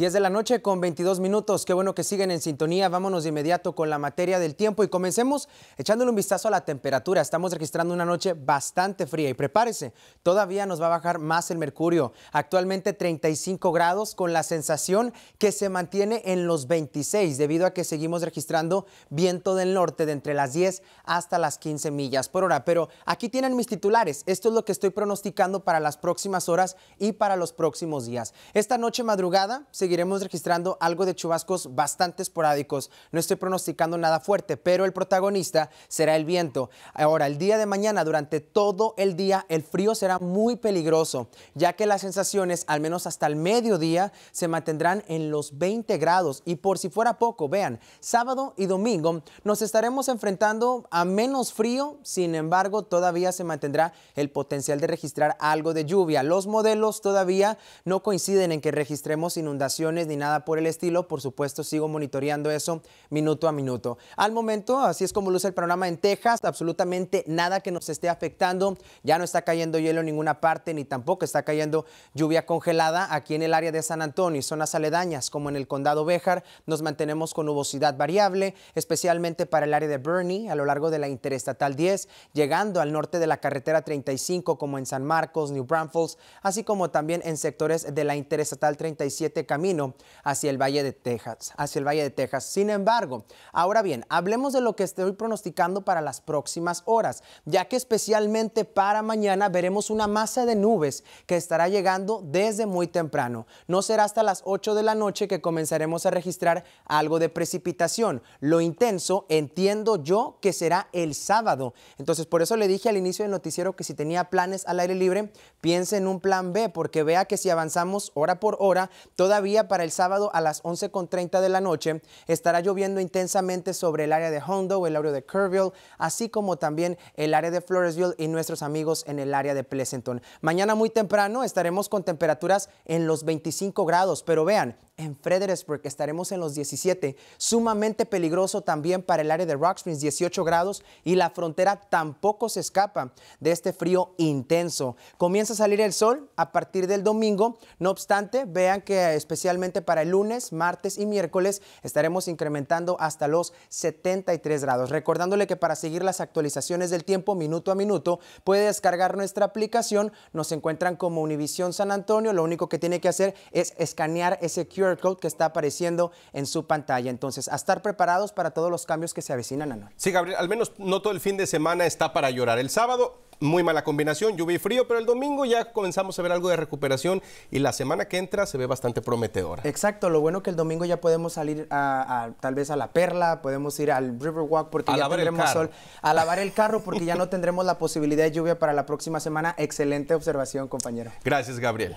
10 de la noche con 22 minutos. Qué bueno que siguen en sintonía. Vámonos de inmediato con la materia del tiempo y comencemos echándole un vistazo a la temperatura. Estamos registrando una noche bastante fría y prepárese, todavía nos va a bajar más el mercurio. Actualmente 35 grados con la sensación que se mantiene en los 26 debido a que seguimos registrando viento del norte de entre las 10 hasta las 15 millas por hora. Pero aquí tienen mis titulares. Esto es lo que estoy pronosticando para las próximas horas y para los próximos días. Esta noche madrugada seguiremos registrando algo de chubascos bastante esporádicos. No estoy pronosticando nada fuerte, pero el protagonista será el viento. Ahora, el día de mañana, durante todo el día, el frío será muy peligroso, ya que las sensaciones, al menos hasta el mediodía, se mantendrán en los 20 grados. Y por si fuera poco, vean, sábado y domingo nos estaremos enfrentando a menos frío, sin embargo, todavía se mantendrá el potencial de registrar algo de lluvia. Los modelos todavía no coinciden en que registremos inundaciones ni nada por el estilo. Por supuesto, sigo monitoreando eso minuto a minuto. Al momento, así es como luce el panorama en Texas. Absolutamente nada que nos esté afectando. Ya no está cayendo hielo en ninguna parte, ni tampoco está cayendo lluvia congelada aquí en el área de San Antonio y zonas aledañas, como en el condado Béjar. Nos mantenemos con nubosidad variable, especialmente para el área de Bernie a lo largo de la Interestatal 10, llegando al norte de la carretera 35, como en San Marcos, New Braunfels, así como también en sectores de la Interestatal 37, hacia el Valle de Texas, hacia el Valle de Texas. Sin embargo, ahora bien, hablemos de lo que estoy pronosticando para las próximas horas, ya que especialmente para mañana veremos una masa de nubes que estará llegando desde muy temprano. No será hasta las 8 de la noche que comenzaremos a registrar algo de precipitación. Lo intenso entiendo yo que será el sábado. Entonces, por eso le dije al inicio del noticiero que si tenía planes al aire libre, piense en un plan B, porque vea que si avanzamos hora por hora, todavía para el sábado a las 11.30 de la noche estará lloviendo intensamente sobre el área de Hondo, el área de Kerrville, así como también el área de Floresville y nuestros amigos en el área de Pleasanton. Mañana muy temprano estaremos con temperaturas en los 25 grados, pero vean, en Fredericksburg estaremos en los 17, sumamente peligroso también para el área de Rock Springs, 18 grados y la frontera tampoco se escapa de este frío intenso. Comienza a salir el sol a partir del domingo, no obstante, vean que especialmente para el lunes, martes y miércoles estaremos incrementando hasta los 73 grados. Recordándole que para seguir las actualizaciones del tiempo minuto a minuto, puede descargar nuestra aplicación, nos encuentran como Univisión San Antonio, lo único que tiene que hacer es escanear ese QR QR que está apareciendo en su pantalla. Entonces, a estar preparados para todos los cambios que se avecinan, Anuel. Sí, Gabriel, al menos no todo el fin de semana está para llorar. El sábado muy mala combinación, lluvia y frío, pero el domingo ya comenzamos a ver algo de recuperación y la semana que entra se ve bastante prometedora. Exacto, lo bueno que el domingo ya podemos salir a, tal vez a la Perla, podemos ir al Riverwalk porque ya tendremos sol, a lavar el carro porque ya no tendremos la posibilidad de lluvia para la próxima semana. Excelente observación, compañero. Gracias, Gabriel.